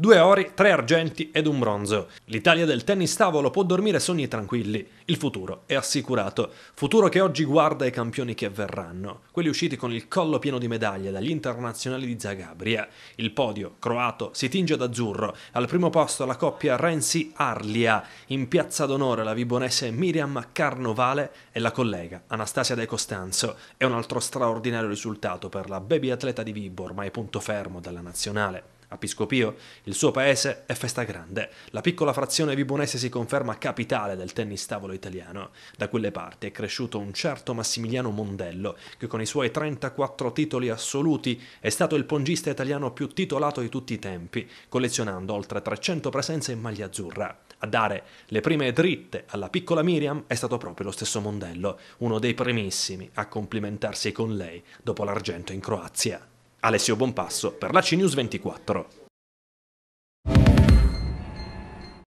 Due ori, tre argenti ed un bronzo. L'Italia del tennis tavolo può dormire sogni tranquilli. Il futuro è assicurato. Futuro che oggi guarda i campioni che verranno. Quelli usciti con il collo pieno di medaglie dagli internazionali di Zagabria. Il podio, croato, si tinge d'azzurro. Al primo posto la coppia Renzi-Arlia. In piazza d'onore la vibonese Miriam Carnovale e la collega Anastasia De Costanzo. È un altro straordinario risultato per la baby atleta di Vibor, mai punto fermo dalla nazionale episcopio, il suo paese, è festa grande. La piccola frazione vibonese si conferma capitale del tennis tavolo italiano. Da quelle parti è cresciuto un certo Massimiliano Mondello, che con i suoi 34 titoli assoluti è stato il pongista italiano più titolato di tutti i tempi, collezionando oltre 300 presenze in maglia azzurra. A dare le prime dritte alla piccola Miriam è stato proprio lo stesso Mondello, uno dei primissimi a complimentarsi con lei dopo l'argento in Croazia. Alessio Bonpasso per la CNews 24.